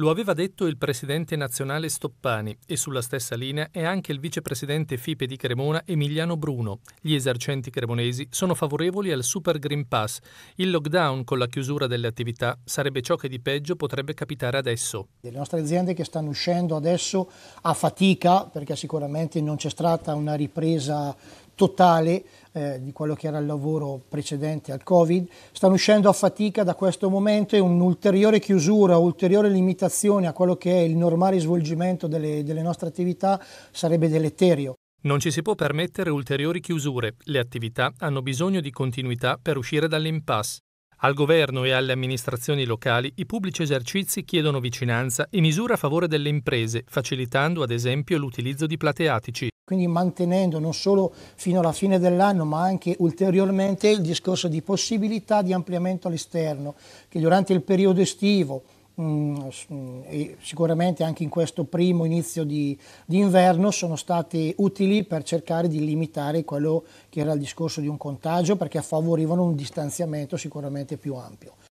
Lo aveva detto il presidente nazionale Stoppani e sulla stessa linea è anche il vicepresidente FIPE di Cremona Emiliano Bruno. Gli esercenti cremonesi sono favorevoli al Super Green Pass. Il lockdown con la chiusura delle attività sarebbe ciò che di peggio potrebbe capitare adesso. Le nostre aziende che stanno uscendo adesso a fatica, perché sicuramente non c'è stata una ripresa totale, eh, di quello che era il lavoro precedente al Covid, stanno uscendo a fatica da questo momento e un'ulteriore chiusura, ulteriore limitazione a quello che è il normale svolgimento delle, delle nostre attività sarebbe deleterio. Non ci si può permettere ulteriori chiusure, le attività hanno bisogno di continuità per uscire dall'impasse. Al governo e alle amministrazioni locali i pubblici esercizi chiedono vicinanza e misure a favore delle imprese, facilitando ad esempio l'utilizzo di plateatici quindi mantenendo non solo fino alla fine dell'anno ma anche ulteriormente il discorso di possibilità di ampliamento all'esterno che durante il periodo estivo mm, mm, e sicuramente anche in questo primo inizio di, di, inverno sono state utili per cercare di limitare quello che era il discorso di un contagio perché favorivano un distanziamento sicuramente più ampio.